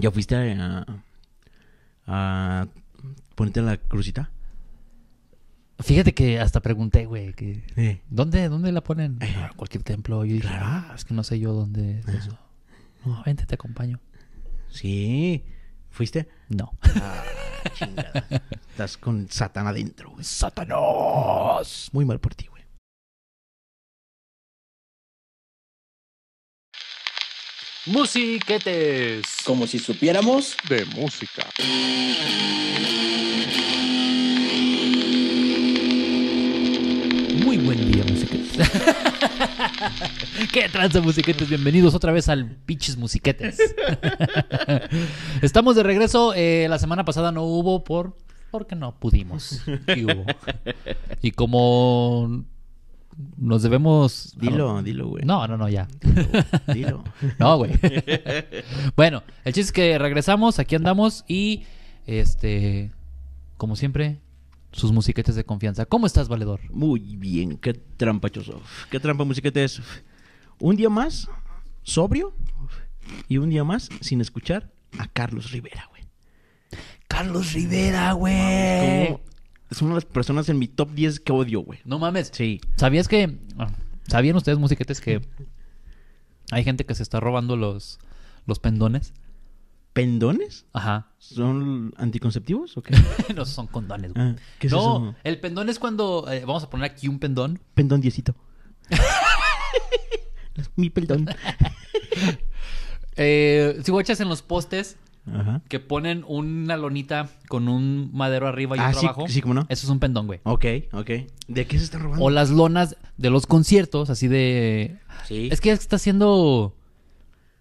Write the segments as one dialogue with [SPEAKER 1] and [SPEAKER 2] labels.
[SPEAKER 1] ¿Ya fuiste a, ponerte la crucita? Fíjate que hasta pregunté, güey, ¿dónde, ¿dónde la ponen? En eh. cualquier templo. Yo ah, es que no sé yo dónde es eso. No, vente, te acompaño.
[SPEAKER 2] Sí. ¿Fuiste? No. Ah, chingada. Estás con Satán
[SPEAKER 1] adentro, güey. ¡Satanás! Muy mal por ti, güey. Musiquetes. Como si supiéramos de música. Muy buen día, musiquetes. ¿Qué trance, musiquetes? Bienvenidos otra vez al Piches Musiquetes. Estamos de regreso. Eh, la semana pasada no hubo por porque no pudimos. Y, hubo. y como nos debemos. Dilo, dilo, güey. No, no, no, ya. Dilo. no, güey. bueno, el chiste es que regresamos, aquí andamos y este, como siempre, sus musiquetes de confianza. ¿Cómo estás, valedor? Muy bien, qué trampa, Choso. Qué trampa, musiquetes.
[SPEAKER 2] Un día más, sobrio, y un día más sin escuchar a Carlos Rivera, güey.
[SPEAKER 1] Carlos Rivera, güey es una de las personas en mi top 10 que odio, güey. No mames. Sí. ¿Sabías que... Ah, ¿Sabían ustedes, musiquetes, que hay gente que se está robando los, los pendones? ¿Pendones? Ajá. ¿Son anticonceptivos o qué? no, son condones, güey. Ah, ¿qué es no, el pendón es cuando... Eh, vamos a poner aquí un pendón.
[SPEAKER 2] Pendón diecito.
[SPEAKER 1] Mi pendón. eh, si guachas en los postes que ponen una lonita con un madero arriba y un ah, otro Sí, no? Eso es un pendón, güey. Ok, ok. ¿De qué se está robando? O las lonas de los conciertos, así de. Sí. Es que está haciendo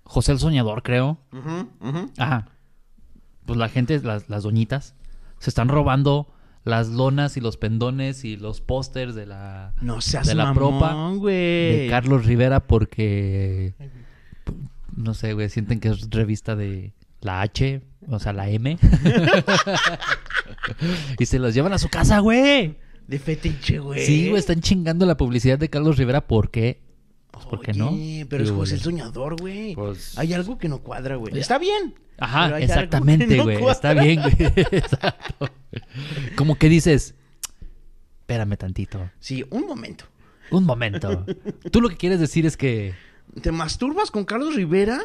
[SPEAKER 1] José el Soñador, creo. Ajá. Pues la gente, las, las doñitas, se están robando las lonas y los pendones y los pósters de la no de la propa de Carlos Rivera porque no sé, güey, sienten que es revista de la H, o sea, la M. y se los llevan a su casa, güey. De fetiche, güey. Sí, güey, están chingando la publicidad de Carlos Rivera ¿por qué pues, porque no? Pero es José el soñador, güey. Pues hay algo que no cuadra, güey. Está bien. Ajá, exactamente, güey. Está bien, güey. Exacto. Como que dices, espérame tantito. Sí, un momento. Un momento. Tú lo que quieres decir es que. ¿Te masturbas con Carlos Rivera?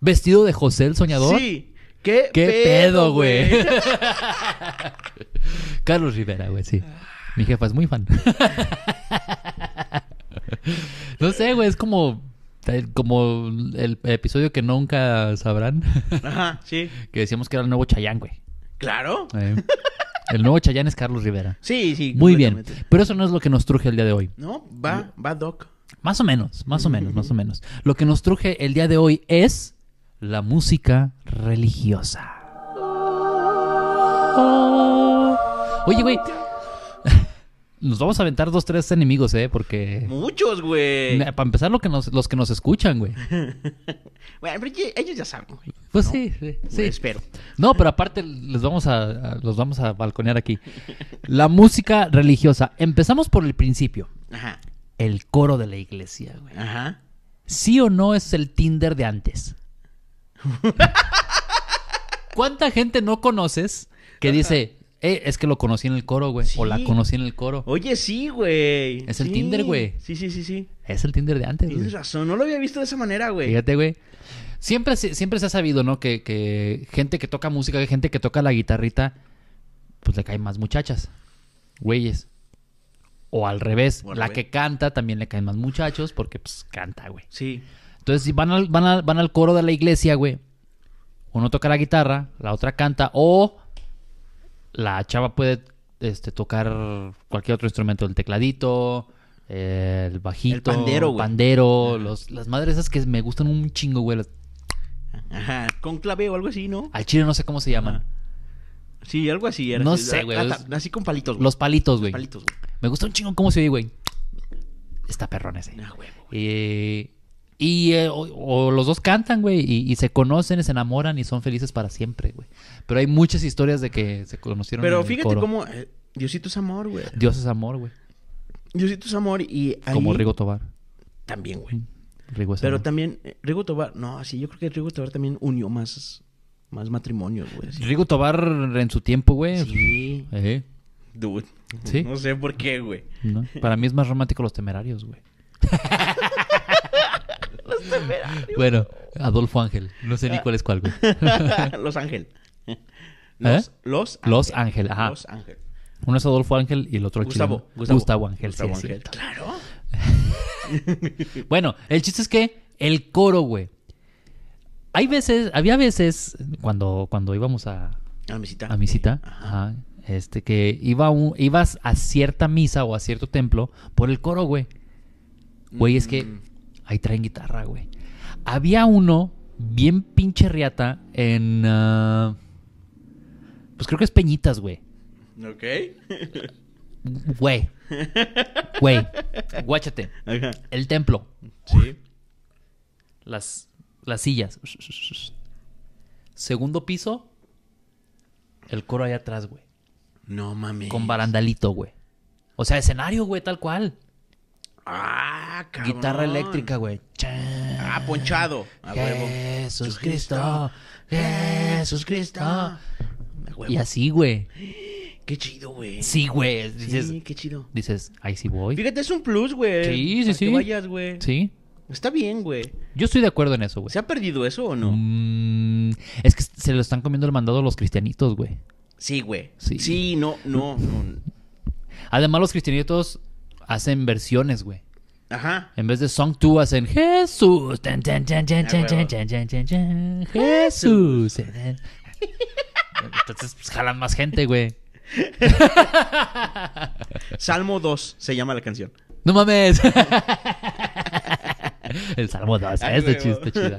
[SPEAKER 1] vestido de José el Soñador. Sí. ¿Qué, pedo, güey? Carlos Rivera, güey, sí. Mi jefa es muy fan. no sé, güey, es como como el episodio que nunca sabrán. Ajá, sí. Que decíamos que era el nuevo Chayán, güey. Claro. Eh, el nuevo Chayán es Carlos Rivera. Sí, sí. Muy bien. Pero eso no es lo que nos truje el día de hoy. No, va, va, Doc. Más o menos, más o menos, más o menos. Lo que nos truje el día de hoy es la música religiosa. Oye, güey. Nos vamos a aventar dos, tres enemigos, ¿eh? Porque... Muchos, güey. Para empezar, los que nos escuchan, güey.
[SPEAKER 2] Güey, ellos ya saben, Pues sí, sí. espero.
[SPEAKER 1] No, pero aparte les vamos los vamos a balconear aquí. La música religiosa. Empezamos por el principio. Ajá. El coro de la iglesia, güey. Ajá. ¿Sí o no es el Tinder de antes? ¿Cuánta gente no conoces que dice, eh, es que lo conocí en el coro, güey? O la conocí en el coro. Oye, sí, güey. Es el Tinder, güey.
[SPEAKER 2] Sí, sí, sí, sí.
[SPEAKER 1] Es el Tinder de antes, Tienes razón, no lo había visto de esa manera, güey. Fíjate, güey. Siempre, se ha sabido, ¿no? Que, gente que toca música, que gente que toca la guitarrita, pues le caen más muchachas, güeyes. O al revés, la que canta también le caen más muchachos porque pues canta, güey. Sí. Entonces, si van al, van, al, coro de la iglesia, güey, uno toca la guitarra, la otra canta, o la chava puede este, tocar cualquier otro instrumento, el tecladito, el bajito, el pandero, güey. las madres esas que me gustan un chingo, güey. Ajá, con clave o algo así, ¿no? Al chile no sé cómo se llaman.
[SPEAKER 2] Sí, algo así. Era, no sé, güey. Ah, ah, así con
[SPEAKER 1] palitos, güey. Los palitos, güey. palitos, Me gusta un chingo cómo se oye, güey. Está perrón ese. Ah, huevo, güey. Eh, y eh, o, los dos cantan, güey, y, se conocen, se enamoran y son felices para siempre, güey. Pero hay muchas historias de que se conocieron. Pero fíjate cómo
[SPEAKER 2] eh, Diosito es amor, güey.
[SPEAKER 1] Dios es amor, güey.
[SPEAKER 2] Diosito es amor y Como Rigo Tobar. También, güey. Mm, Rigo es Pero también eh, Rigo Tobar, no, sí, yo creo que Rigo Tobar también unió más más matrimonios, güey. Rigo
[SPEAKER 1] Tobar en su tiempo, güey. Sí. Dude.
[SPEAKER 2] Sí. No sé por qué, güey. Para
[SPEAKER 1] mí es más romántico los temerarios, güey. Este bueno, Adolfo Ángel. No sé ni cuál es cuál, los
[SPEAKER 2] Ángel. Los, ¿Eh?
[SPEAKER 1] los, Ángel. Los Los Uno es Adolfo Ángel y el otro es Gustavo, Gustavo Ángel. Claro. bueno, el chiste es que el coro, güey. Hay veces, había veces cuando, cuando íbamos a, a mi cita. A mi Este, que iba ibas a cierta misa o a cierto templo por el coro, güey. Güey, es que mm. Ahí traen guitarra, güey. Había uno bien pinche riata en. Ah, pues creo que es Peñitas, güey. Ok. Güey. Güey. Guáchate. El templo. Sí. Las, las sillas. Segundo piso. El coro ahí atrás, güey. No mames. Con barandalito, güey. O sea, escenario, güey, tal cual. Ah, Guitarra eléctrica, güey. Ah, ponchado. A Jesús Cristo. Jesús Cristo. Y así, güey. Qué chido, güey. Sí, güey. Dices, sí, qué chido. Dices, ahí sí voy. Fíjate, es un plus, güey. Sí, sí, sí. Que vayas, güey. Sí.
[SPEAKER 2] Está bien, güey.
[SPEAKER 1] Yo estoy de acuerdo en eso, güey. ¿Se ha perdido eso o no? Mm, es que se lo están comiendo el mandado a los cristianitos, güey.
[SPEAKER 2] Sí, güey. Sí. sí, no, no, no.
[SPEAKER 1] Además, los cristianitos hacen versiones, güey. Ajá. En vez de Song 2 hacen Jesús. Jesús. Entonces pues, jalan más gente, güey.
[SPEAKER 2] Salmo 2 se llama la canción.
[SPEAKER 1] No mames. El Salmo 2, este chiste chido.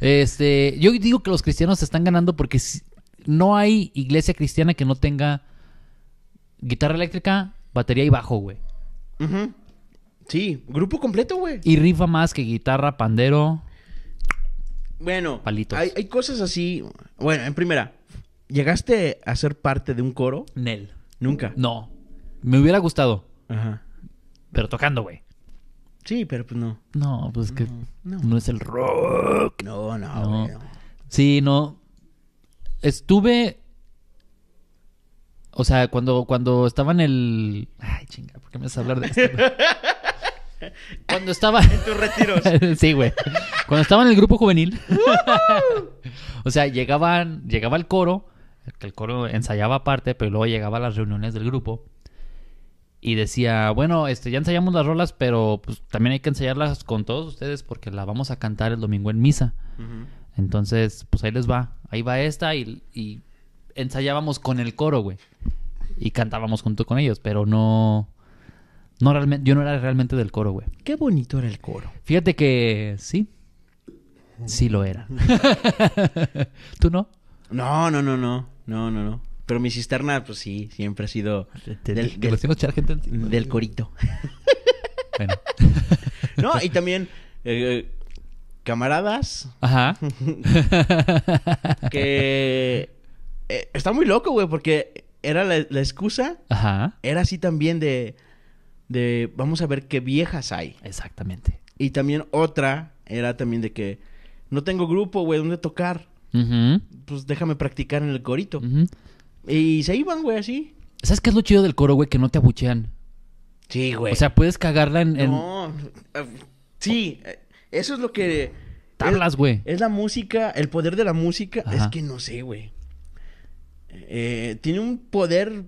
[SPEAKER 1] Este, yo digo que los cristianos se están ganando porque no hay iglesia cristiana que no tenga guitarra eléctrica, batería y bajo, güey. Sí, grupo completo, güey. Y rifa más que guitarra, pandero. Bueno, palitos.
[SPEAKER 2] Hay, cosas así. Bueno, en primera, ¿llegaste a ser parte de un coro? Nel.
[SPEAKER 1] Nunca. No. Me hubiera gustado. Ajá. Pero tocando, güey. Sí, pero pues no. No, pues que no. es el rock. No, no, güey. no. Sí, no. Estuve o sea, cuando, cuando estaba en el. Ay, chinga, ¿por qué me vas a hablar de esto? Cuando estaba. En tus retiros. sí, güey. Cuando estaba en el grupo juvenil. o sea, llegaban, llegaba el coro, que el coro ensayaba aparte, pero luego llegaba a las reuniones del grupo. Y decía, bueno, este, ya ensayamos las rolas, pero pues también hay que ensayarlas con todos ustedes porque la vamos a cantar el domingo en misa. Entonces, pues ahí les va. Ahí va esta y ensayábamos con el coro, güey. Y cantábamos junto con ellos, pero no... realmente, yo no era realmente del coro, güey. Qué bonito era el coro. Fíjate que sí. Sí lo era.
[SPEAKER 2] ¿Tú no? No, no, no, no. No, no, no. Pero mi cisterna, pues sí, siempre ha sido del,
[SPEAKER 1] del, del corito.
[SPEAKER 2] bueno. no, y también eh, eh, camaradas. Ajá. que eh, está muy loco, güey, porque era la, excusa. Era así también de, de. Vamos a ver qué viejas hay. Exactamente. Y también otra era también de que. No tengo grupo, güey, ¿dónde tocar?
[SPEAKER 1] Pues déjame practicar en el corito. Y se iban, güey, así. ¿Sabes qué es lo chido del coro, güey? Que no te abuchean. Sí, güey. O sea, puedes cagarla en. No. Eh, sí,
[SPEAKER 2] eh, eso es lo que.
[SPEAKER 1] Tablas, güey.
[SPEAKER 2] Es, la música, el poder de la música. Es que no sé, güey. Eh, tiene un poder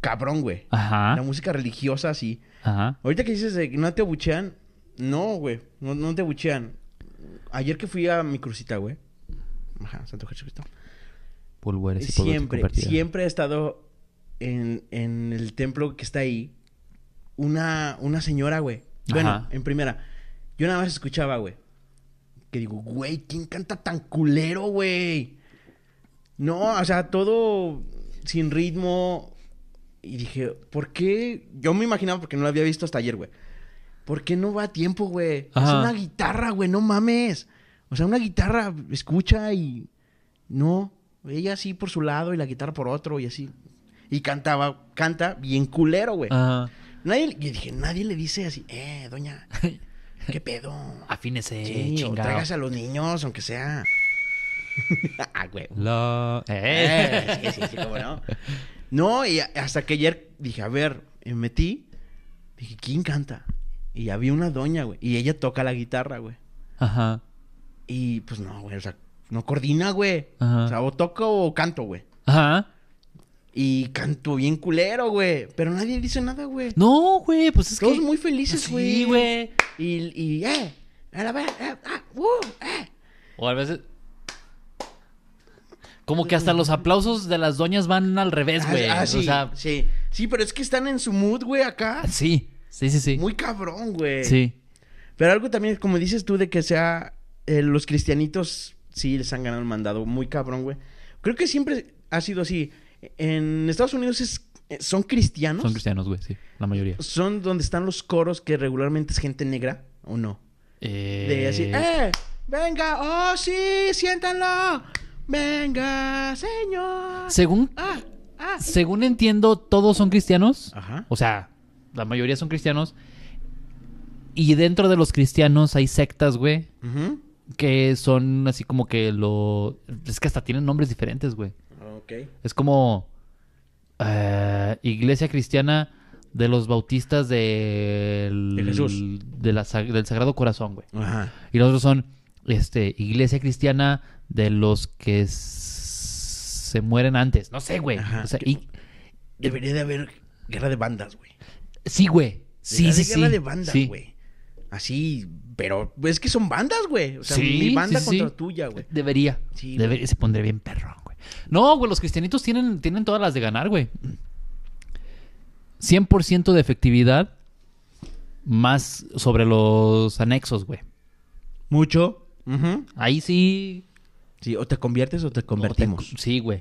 [SPEAKER 2] cabrón, güey. Ajá. La música religiosa, así. Ajá. Ahorita que dices que no te abuchean, no, güey. No, no, te abuchean. Ayer que fui a mi crucita, güey. Ajá, Santo Jesucristo.
[SPEAKER 1] y siempre, siempre
[SPEAKER 2] he estado en, el templo que está ahí una, una señora, güey. Bueno, en primera, yo nada más escuchaba, güey. Que digo, güey, ¿quién canta tan culero, güey? No, o sea, todo sin ritmo. Y dije, ¿por qué? Yo me imaginaba porque no lo había visto hasta ayer, güey. ¿Por qué no va a tiempo, güey? Es una guitarra, güey, no mames. O sea, una guitarra escucha y. No. Ella así por su lado y la guitarra por otro y así. Y cantaba, canta bien culero, güey. Nadie, y dije, nadie le dice así, eh, doña,
[SPEAKER 1] ¿qué pedo? Afínese, sí, Tráigase
[SPEAKER 2] a los niños, aunque sea. ah, güey. Eh, sí, sí, no. No, y hasta que ayer dije, a ver, me metí. Dije, ¿quién canta? Y había una doña, güey. Y ella toca la guitarra, güey. Ajá. Y pues no, güey. O sea, no coordina, güey. O sea, o toco o canto, güey. Ajá. Y canto bien culero, güey. Pero nadie dice nada, güey.
[SPEAKER 1] No, güey, pues es que. Todos muy felices, güey. Sí, güey. Y, y, eh. A la vez, eh, ah, uh, eh. O a veces, como que hasta los aplausos de las doñas van al revés, ah, güey. Ah, sí, sí.
[SPEAKER 2] Sí, pero es que están en su mood, güey, acá. Sí, sí, sí, sí. Muy cabrón, güey. Sí. Pero algo también, como dices tú, de que sea eh, los cristianitos, sí, les han ganado el mandado. Muy cabrón, güey. Creo que siempre ha sido así. En Estados Unidos es eh, ¿Son cristianos? Son
[SPEAKER 1] cristianos, güey, sí, la mayoría.
[SPEAKER 2] ¿Son donde están los coros que regularmente es gente negra o no? Eh... De así, ¡eh! ¡Venga! ¡Oh, sí! ¡Siéntanlo!
[SPEAKER 1] Venga, Señor. Según, ah, ah. según entiendo, todos son cristianos. O sea, la mayoría son cristianos. Y dentro de los cristianos hay sectas, güey. Que son así como que lo. Es que hasta tienen nombres diferentes, güey. Ah, es como. Eh, iglesia cristiana de los bautistas del. De Jesús. De del Sagrado Corazón, güey. Ajá. Y los otros son. Este, iglesia cristiana de los que se mueren antes. No sé, güey. y...
[SPEAKER 2] Debería de haber guerra
[SPEAKER 1] de bandas, güey. Sí, güey. Sí, sí, sí. Guerra de bandas, güey. Así, pero es que son bandas, güey. O sea, mi banda contra tuya, güey. Debería. Debería. Se pondría bien perro, güey. No, güey, los cristianitos tienen, tienen todas las de ganar, güey. 100% de efectividad más sobre los anexos, güey. Mucho. Ahí sí. Sí, o te conviertes o te convertimos. sí, güey.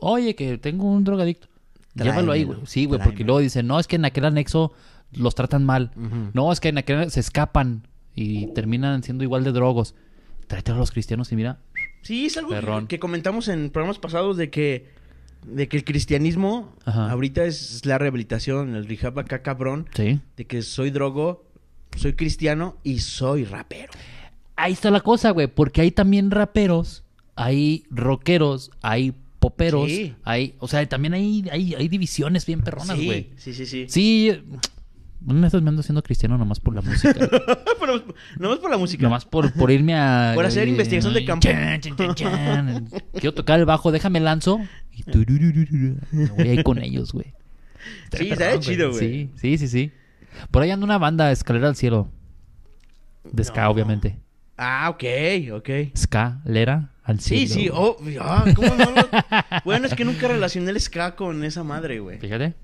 [SPEAKER 1] Oye, que tengo un drogadicto. Llévalo ahí, güey. Sí, güey, porque luego dicen, no, es que en aquel anexo los tratan mal. No, es que en aquel se escapan y terminan siendo igual de drogos. Tráete a los cristianos y mira.
[SPEAKER 2] Sí, es algo que, comentamos
[SPEAKER 1] en programas pasados de que, de que el cristianismo ahorita
[SPEAKER 2] es la rehabilitación, el rehab acá cabrón. Sí. De que soy drogo, soy
[SPEAKER 1] cristiano y soy rapero. Ahí está la cosa, güey, porque hay también raperos hay rockeros, hay poperos, hay, o sea, también hay, hay, hay divisiones bien perronas, güey. Sí, sí, sí, sí. No me estás viendo siendo cristiano nomás por la música. nomás por la música. Nomás por, por irme a. Por hacer investigación de campo. Quiero tocar el bajo, déjame lanzo. Y me voy a ir con ellos, güey. Sí, está chido, güey. Sí, sí, sí, sí. Por ahí anda una banda, Escalera al Cielo. De ska, obviamente.
[SPEAKER 2] Ah, ok, ok.
[SPEAKER 1] Ska, lera, al Sí, sí. Oh, ah, ¿cómo no bueno, es que nunca relacioné
[SPEAKER 2] el ska con esa madre, güey. Fíjate.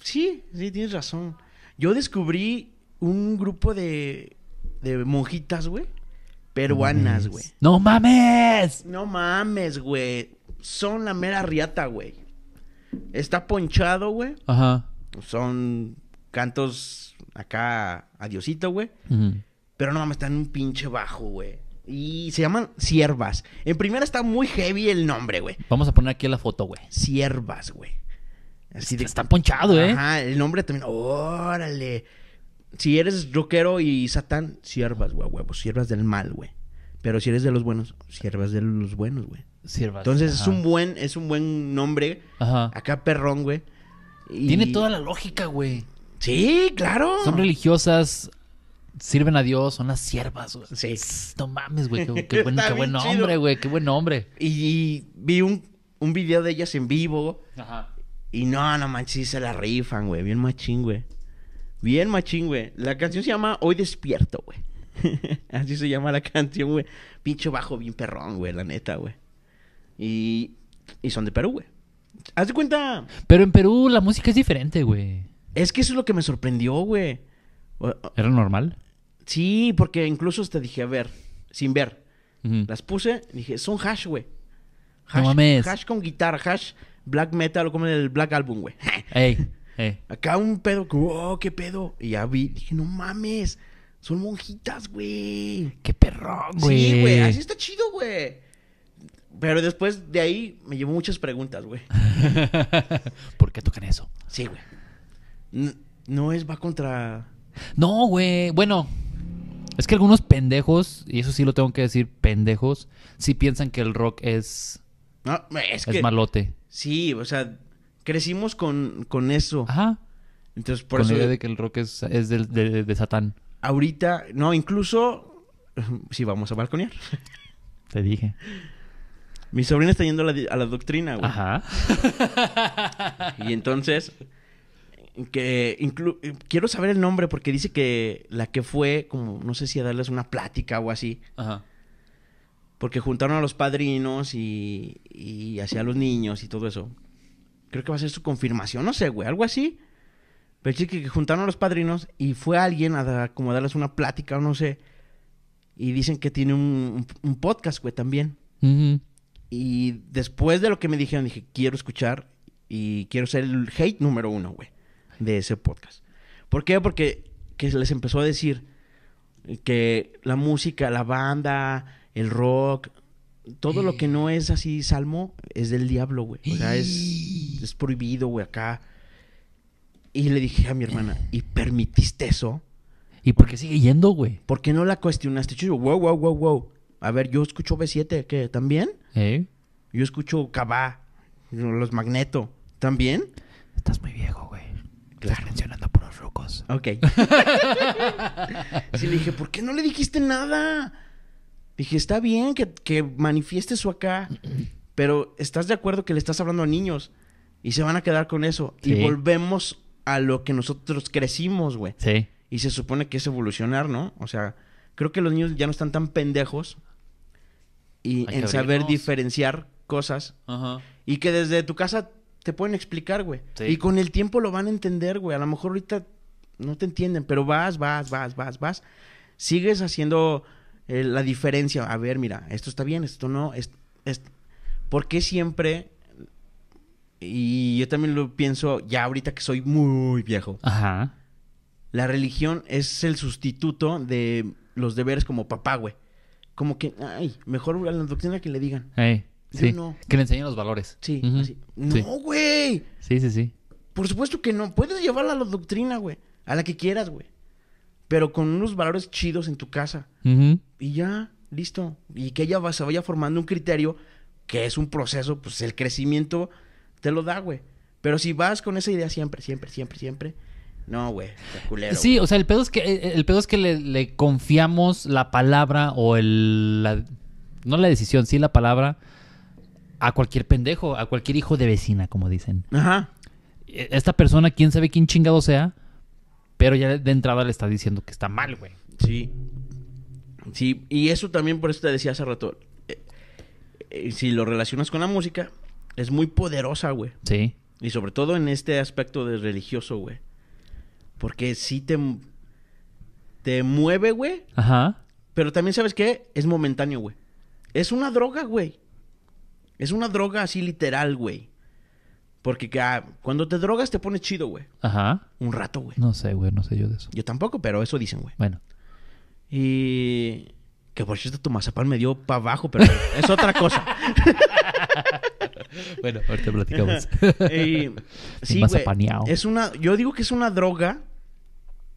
[SPEAKER 2] Sí, sí, tienes razón. Yo descubrí un grupo de, de monjitas, güey. Peruanas,
[SPEAKER 1] güey. ¡No mames!
[SPEAKER 2] No mames, güey. Son la mera riata, güey. Está ponchado, güey. Ajá. Son cantos acá adiosito, güey. Ajá. Pero no mames, está en un pinche bajo, güey. Y se llaman Siervas. En primera está muy heavy el nombre, güey. Vamos a poner aquí la foto, güey. Siervas, güey. Así de... Está ponchado, ¿eh? Ajá, el nombre también. Órale. Si eres rockero y satán, siervas, güey, huevo. Siervas del mal, güey. Pero si eres de los buenos, siervas de los buenos, güey. Siervas. Entonces es un buen, es un buen nombre. Ajá. Acá perrón, güey.
[SPEAKER 1] Tiene toda la lógica, güey. Sí, claro. Son religiosas, sirven a Dios, son las siervas, güey. Sí. No mames, güey. Qué, buen, qué hombre, güey.
[SPEAKER 2] Qué buen hombre. Y, vi un, un, video de ellas en vivo. Ajá. Y no, no manches, se la rifan, güey. Bien machín, güey. Bien machín, güey. La canción se llama Hoy Despierto, güey. Así se llama la canción, güey. Pincho bajo, bien perrón, güey, la neta, güey. Y, y son de Perú, güey. Haz de cuenta. Pero en
[SPEAKER 1] Perú la música es diferente, güey.
[SPEAKER 2] Es que eso es lo que me sorprendió, güey. ¿Era normal? Sí, porque incluso te dije, a ver, sin ver. Las puse, dije, son hash, güey. Hash, mames. hash con guitarra, hash black metal o como en el black album, güey. Ey, ey. Acá un pedo, oh, qué pedo. Y ya vi, dije, no mames, son monjitas, güey. Qué perro, güey. Sí, güey, así está chido, güey. Pero después de ahí me llevó muchas preguntas, güey. ¿Por qué tocan eso? Sí, güey. no es va contra.
[SPEAKER 1] No, güey. Bueno, es que algunos pendejos, y eso sí lo tengo que decir, pendejos, sí piensan que el rock es. No, es, es malote.
[SPEAKER 2] Sí, o sea, crecimos con, con eso. Ajá. Entonces, por eso. La idea de
[SPEAKER 1] que el rock es, es de, de, Satán.
[SPEAKER 2] Ahorita, no, incluso. Sí, vamos a balconear. Te dije. Mi sobrina está yendo a la, a la doctrina, güey. Ajá. y entonces que quiero saber el nombre porque dice que la que fue como no sé si a darles una plática o así. Ajá. Porque juntaron a los padrinos y, y hacia los niños y todo eso. Creo que va a ser su confirmación, no sé, güey, algo así. Pero sí que juntaron a los padrinos y fue alguien a como darles una plática o no sé. Y dicen que tiene un, podcast, güey, también. Y después de lo que me dijeron, dije, quiero escuchar y quiero ser el hate número uno, güey de ese podcast. ¿Por qué? Porque que les empezó a decir que la música, la banda, el rock, todo lo que no eh. es así salmo es del diablo, güey. O sea, es, eh. es prohibido, güey, acá. Y le dije a mi hermana, eh. ¿y permitiste eso? ¿Y por qué sigue yendo, güey? ¿Por qué no la cuestionaste? Yo, wow, wow, wow, wow. A ver, yo escucho B7, ¿qué? ¿También? ¿Eh? Yo escucho Cabá, los Magneto, ¿también? Estás muy
[SPEAKER 1] viejo, güey. Estás mencionando puros rucos. Ok. sí, le dije, ¿por
[SPEAKER 2] qué no le dijiste nada? Dije, está bien que, que manifieste su acá, pero ¿estás de acuerdo que le estás hablando a niños? Y se van a quedar con eso. Y volvemos a lo que nosotros crecimos, güey. Sí. Y se supone que es evolucionar, ¿no? O sea, creo que los niños ya no están tan pendejos y en saber diferenciar cosas. Ajá. Y que desde tu casa te pueden explicar, güey. Y con el tiempo lo van a entender, güey. A lo mejor ahorita no te entienden, pero vas, vas, vas, vas, vas. Sigues haciendo eh, la diferencia. A ver, mira, esto está bien, esto no. Es, es... ¿Por qué siempre? Y yo también lo pienso ya ahorita que soy muy viejo. Ajá. La religión es el sustituto de los deberes como papá, güey. Como que, ay, mejor a la doctrina que le digan. Hey. Que le enseñen
[SPEAKER 1] los valores. Sí, No, güey. Sí. sí, sí,
[SPEAKER 2] Por supuesto que no. Puedes llevarla a la doctrina, güey. A la que quieras, güey. Pero con unos valores chidos en tu casa.
[SPEAKER 1] Y
[SPEAKER 2] ya, listo. Y que ella va, se vaya formando un criterio que es un proceso, pues el crecimiento te lo da, güey. Pero si vas con esa idea siempre, siempre, siempre, siempre. No, güey, Sí, o sea, el pedo
[SPEAKER 1] es que, eh, eh, el pedo es que le, confiamos la palabra o el. no la decisión, sí la palabra a cualquier pendejo, a cualquier hijo de vecina, como dicen. Ajá. E, esta persona, quién sabe quién chingado sea, pero ya de entrada le está diciendo que está mal,
[SPEAKER 2] güey. Sí. Sí, y eso también, por eso te decía hace rato, eh, eh, si lo relacionas con la música, es muy poderosa, güey. Sí. Y sobre todo en este aspecto de religioso, güey. Porque sí te, te mueve, güey. Ajá. Pero también, ¿sabes qué? Es momentáneo, güey. Es una droga, güey. Es una droga así literal, güey. Porque ah, cuando te drogas te pones chido, güey.
[SPEAKER 1] Ajá. Un rato, güey. No sé, güey, no sé yo de eso. Yo
[SPEAKER 2] tampoco, pero eso dicen, güey. Bueno. Y. Que por cierto, tu mazapán me dio para abajo, pero es otra cosa. bueno, ahorita platicamos. sí, güey, es una, yo digo que es una droga.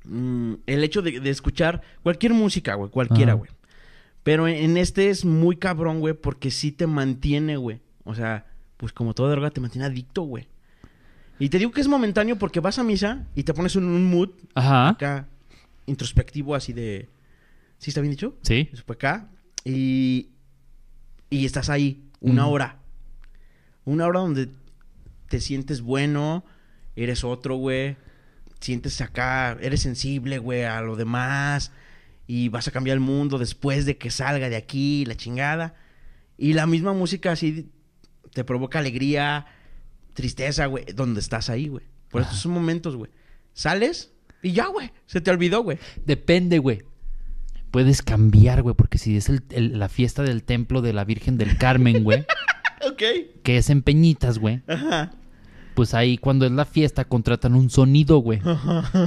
[SPEAKER 2] Mm, el hecho de, de escuchar cualquier música, güey, cualquiera, güey. Pero en este es muy cabrón, güey, porque sí te mantiene, güey. O sea, pues como toda droga te mantiene adicto, güey. Y te digo que es momentáneo porque vas a misa y te pones en un mood Ajá. acá introspectivo así de... ¿Sí está bien dicho? Sí. acá y, y estás ahí una hora. Una hora donde te sientes bueno, eres otro, güey. Sientes acá, eres sensible, güey, a lo demás y vas a cambiar el mundo después de que salga de aquí, la chingada. Y la misma música así te provoca alegría, tristeza, güey, donde estás ahí,
[SPEAKER 1] güey. Por estos son momentos, güey. Sales y ya, güey, se te olvidó, güey. Depende, güey. Puedes cambiar, güey, porque si es la fiesta del templo de la Virgen del Carmen, güey. ok. Que es en Peñitas, güey. Ajá pues ahí cuando es la fiesta contratan un sonido, güey.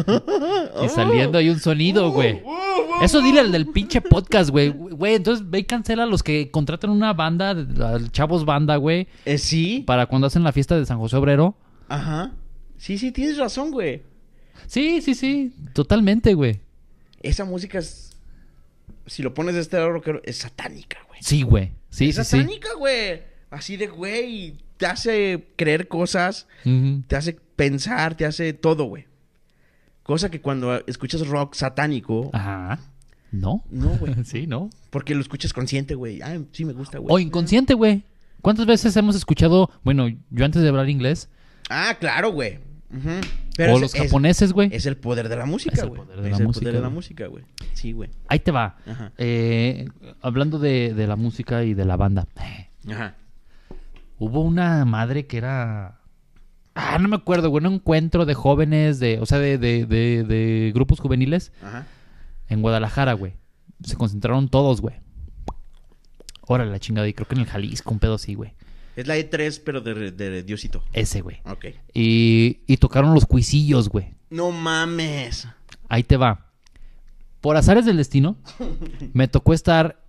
[SPEAKER 1] y saliendo hay un sonido, uh, güey. Uh, eso dile al del pinche podcast, güey. Güey, entonces ve y cancela a los que contratan una banda, chavos banda, güey. Eh, sí. Para cuando hacen la fiesta de San José Obrero. Ajá.
[SPEAKER 2] Sí, sí, tienes razón, güey. Sí, sí, sí.
[SPEAKER 1] Totalmente, güey.
[SPEAKER 2] Esa música es. Si lo pones de este lado es satánica,
[SPEAKER 1] güey. Sí, güey. Sí, es sí, satánica,
[SPEAKER 2] güey. Así de, güey. Te hace creer cosas. Te hace pensar, te hace todo, güey. Cosa que cuando escuchas rock satánico. Ajá. No. No, güey. sí, no. Porque lo escuchas consciente, güey. Ah, sí me gusta, güey. O inconsciente,
[SPEAKER 1] güey. ¿Cuántas veces hemos escuchado, bueno, yo antes de hablar inglés?
[SPEAKER 2] Ah, claro, güey. o los japoneses, güey. Es, el poder de la música, güey. Es el poder de, la, música, güey. Sí, güey.
[SPEAKER 1] Ahí te va. Eh, hablando de, de la música y de la banda. Ajá. Hubo una madre que era Ah, no me acuerdo, güey. Un encuentro de jóvenes, de, o sea, de, de, grupos juveniles Ajá. en Guadalajara, güey. Se concentraron todos, güey. Órale, la chingada. Y creo que en el Jalisco, un pedo así, güey.
[SPEAKER 2] Es la E3, pero de, Diosito. Ese, güey. Ok.
[SPEAKER 1] Y, y tocaron los cuisillos, güey.
[SPEAKER 2] No mames.
[SPEAKER 1] Ahí te va. Por azares del destino, me tocó estar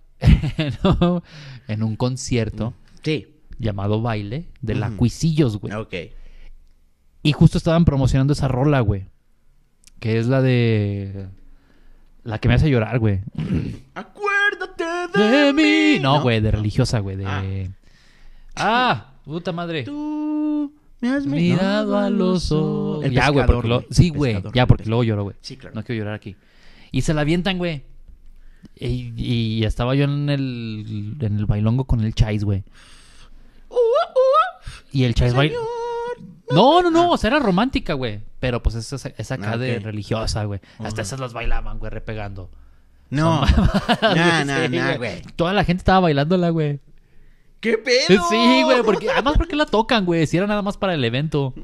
[SPEAKER 1] en un concierto. Sí. Llamado Baile de la Cuisillos, güey. Ok. Y justo estaban promocionando esa rola, güey. Que es la de. La que me hace llorar, güey. Acuérdate de, mí. No, güey, de religiosa, güey. Ah. ah. puta madre. Tú me has mirado, a los ojos. Ya, güey. Lo... Sí, güey. Ya, porque luego lloro, güey. Sí, claro. No quiero llorar aquí. Y se la avientan, güey. Y, y, estaba yo en el, en el bailongo con el Chais, güey. y el Chais bailó. No, no, no, o sea, era romántica, güey. Pero pues esa, es acá ah, de religiosa, güey. Hasta esas las bailaban, güey, repegando. No. No, no, no, güey. Toda la gente estaba bailándola, güey. ¿Qué pedo? Sí, güey, porque además porque la tocan, güey, si era nada más para el evento.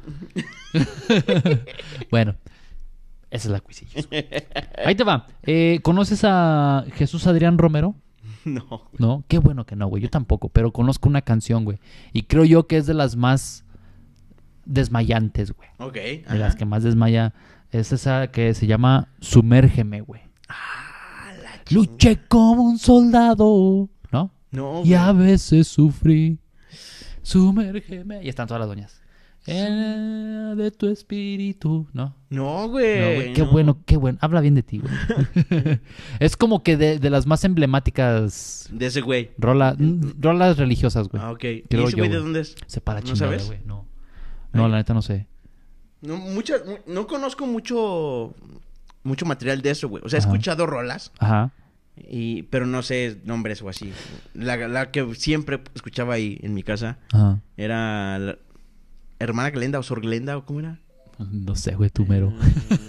[SPEAKER 1] bueno, esa es la cuisilla. Ahí te va. Eh, ¿Conoces a Jesús Adrián Romero? No. No, qué bueno que no, güey. Yo tampoco, pero conozco una canción, güey. Y creo yo que es de las más desmayantes, güey. Ok. De las que más desmaya es esa que se llama Sumérgeme, güey. Ah, Luché como un soldado, ¿no? No. Y a veces sufrí. Sumérgeme. Y están todas las doñas. de tu espíritu, ¿no? No, güey. Qué bueno, qué bueno. Habla bien de ti, güey. es como que de, las más emblemáticas. De ese güey. Rolas, eh, rolas religiosas, güey. Ah, ok. ¿Y ese de dónde es? Se para ¿No güey. No. No, la neta no sé.
[SPEAKER 2] No, no conozco mucho, mucho material de eso, güey. O sea, he escuchado rolas. Ajá. Y, pero no sé nombres o así. La, que siempre escuchaba ahí en mi casa era Hermana Glenda o Sor Glenda o cómo era.
[SPEAKER 1] No sé, güey, tú mero.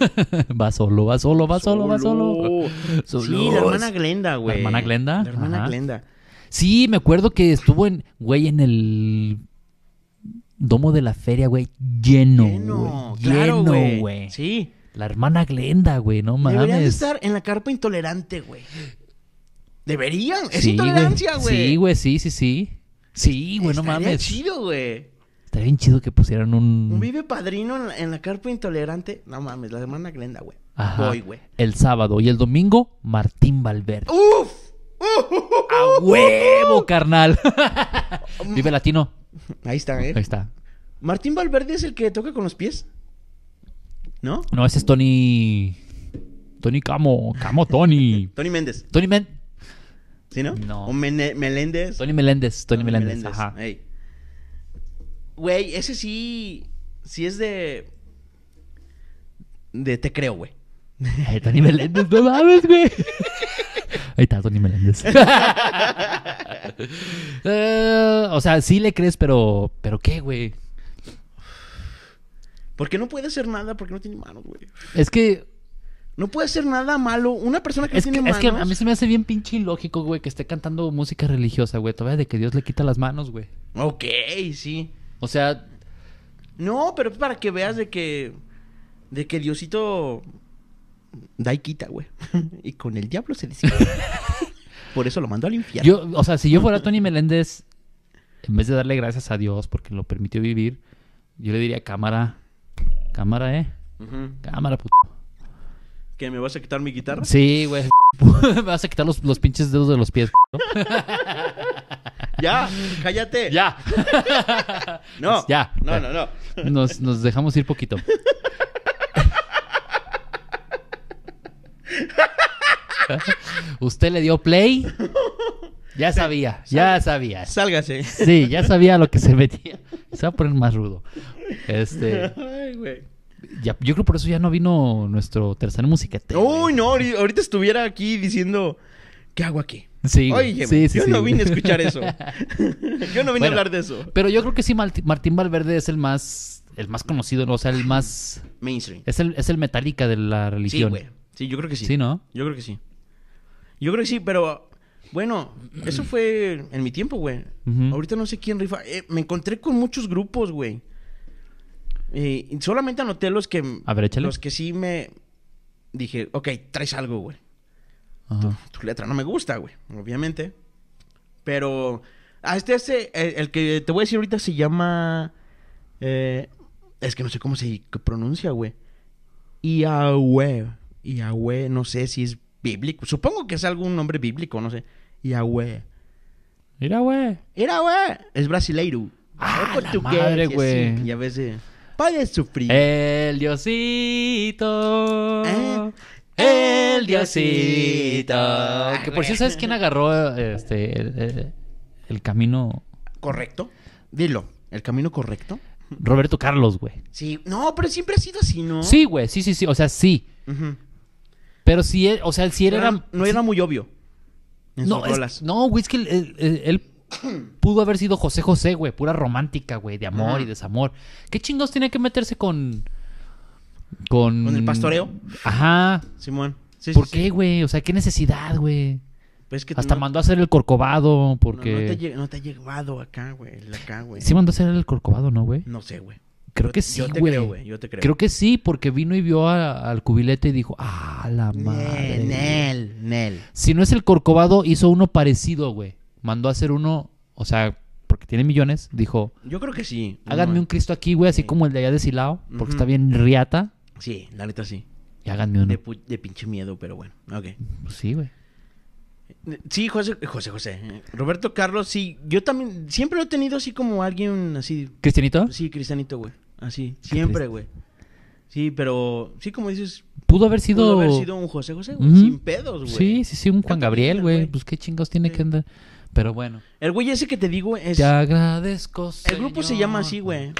[SPEAKER 1] va solo, va solo, va solo, va solo. Sí, la hermana Glenda, güey. hermana Glenda? La hermana Glenda. Sí, me acuerdo que estuvo en, güey, en el domo de la feria, güey, lleno, lleno,
[SPEAKER 2] güey. lleno, güey.
[SPEAKER 1] Sí. La hermana Glenda, güey, no mames. Deberían estar
[SPEAKER 2] en la carpa intolerante, güey. Deberían. Es intolerancia, güey. Sí,
[SPEAKER 1] güey, sí, sí, sí. Sí, güey, no mames. chido, güey. Estaría bien chido que pusieran un... Un vive
[SPEAKER 2] padrino en la, carpa intolerante. No mames, la hermana Glenda, güey. Ajá. Voy, güey.
[SPEAKER 1] El sábado. Y el domingo, Martín Valverde. ¡Uf! ¡A huevo, carnal! vive Latino. Ahí está, ¿eh? Ahí está. Martín Valverde es el que toca con los pies. ¿No? No, ese es Tony. Tony Camo. Camo Tony. Tony Méndez. Tony Méndez. ¿Sí, no? No. Meléndez. Tony Meléndez. Tony, Meléndez. Ajá. Wey
[SPEAKER 2] Güey, ese sí. Sí es de. De te creo, güey. Tony Meléndez,
[SPEAKER 1] no mames, güey. Ahí está, Tony Meléndez. Eh, o sea, sí le crees, pero. ¿Pero qué, güey? Porque no puede
[SPEAKER 2] hacer nada porque no tiene manos, güey.
[SPEAKER 1] Es que. No puede hacer nada malo. Una persona que tiene manos. Es que a mí se me hace bien pinche ilógico, güey, que esté cantando música religiosa, güey. Todavía de que Dios le quita las manos, güey.
[SPEAKER 2] Ok, sí. O sea. No, pero para que veas de que. De que Diosito da y quita, güey. y con el diablo se decía.
[SPEAKER 1] Por eso lo mandó al infierno. o sea, si yo fuera Tony Meléndez, en vez de darle gracias a Dios porque lo permitió vivir, yo le diría cámara, cámara, eh. Cámara, puto.
[SPEAKER 2] ¿Que me vas a quitar mi guitarra? Sí, güey.
[SPEAKER 1] me vas a quitar los, pinches dedos de los pies. ya, cállate. Ya. no, ya. No, no, no. Nos, nos dejamos ir poquito. Usted le dio play. Ya sabía, ya sabía. Sálgase. Sí, ya sabía lo que se metía. Se va a poner más rudo. Este. Ay, güey. Ya, yo creo por eso ya no vino nuestro tercer Musiquete
[SPEAKER 2] Uy, no, ahorita estuviera aquí
[SPEAKER 1] diciendo, ¿qué hago aquí? Sí, sí, yo no vine a escuchar eso. yo no vine a hablar de eso. Pero yo creo que sí, Martín Valverde es el más, el más conocido, o sea, el más... Mainstream. Es el, es el Metallica de la religión. Sí, güey. Sí, yo creo que sí. Sí, ¿no? Yo creo que sí.
[SPEAKER 2] Yo creo que sí, pero bueno, eso fue en mi tiempo, güey. Ahorita no sé quién rifa. Eh, me encontré con muchos grupos, güey. Eh, y solamente anoté los que. A ver, échale. Los que sí me. Dije, ok, traes algo, güey. Tu, letra no me gusta, güey. Obviamente. Pero. Ah, este, este. El, que te voy a decir ahorita se llama. Eh, es que no sé cómo se pronuncia, güey. Iawe. Yahweh, no sé si es bíblico. Supongo que es algún nombre bíblico, no sé. Yahweh. Mira, güey. Mira, güey.
[SPEAKER 1] Es brasileiro. Ah, la madre, güey. y a veces puedes sufrir. El Diosito. Eh, el Diosito. que por si sabes quién agarró este, el, camino. Correcto. Dilo. ¿El camino correcto? Roberto Carlos, güey.
[SPEAKER 2] Sí, no, pero siempre ha sido así, ¿no? Sí,
[SPEAKER 1] güey, sí, sí, sí, o sea, sí. Ajá pero sí, si o sea, el era, No era muy obvio. no, no, güey, es que él, pudo haber sido José José, güey, pura romántica, güey, de amor y desamor. ¿Qué chingos tiene que meterse con... Con... el pastoreo. Ajá. Simón. Sí, ¿Por qué, güey? O sea, ¿qué necesidad, güey? Pues Hasta mandó a hacer el corcovado, porque...
[SPEAKER 2] No, te, ha llevado acá, güey, acá, güey. Sí mandó a hacer el
[SPEAKER 1] corcovado, ¿no, güey? No sé, güey. Creo que sí, güey. Yo, te creo, Creo que sí, porque vino y vio al cubilete y dijo, ah, la madre. Nel, Nel, Nel. Si no es el Corcovado, hizo uno parecido, güey. Mandó a hacer uno, o sea, porque tiene millones, dijo.
[SPEAKER 2] Yo creo que sí. Háganme
[SPEAKER 1] un Cristo aquí, güey, así como el de allá de Silao, porque está bien riata.
[SPEAKER 2] Sí, la neta sí. Y háganme uno. De, pinche miedo, pero bueno, ok. Pues sí, güey. Sí, José, José, José. Roberto Carlos, sí. Yo también, siempre lo he tenido así como alguien así. ¿Cristianito? Sí, Cristianito, güey. Así, siempre, güey. Sí, pero sí, como dices. Pudo haber sido. Pudo haber sido un José José, güey. Sin pedos, güey. Sí,
[SPEAKER 1] sí, sí, un Juan Gabriel, güey. Pues qué chingados tiene que andar. Pero bueno.
[SPEAKER 2] El güey ese que te digo
[SPEAKER 1] es. Te agradezco.
[SPEAKER 2] El grupo se llama así, güey.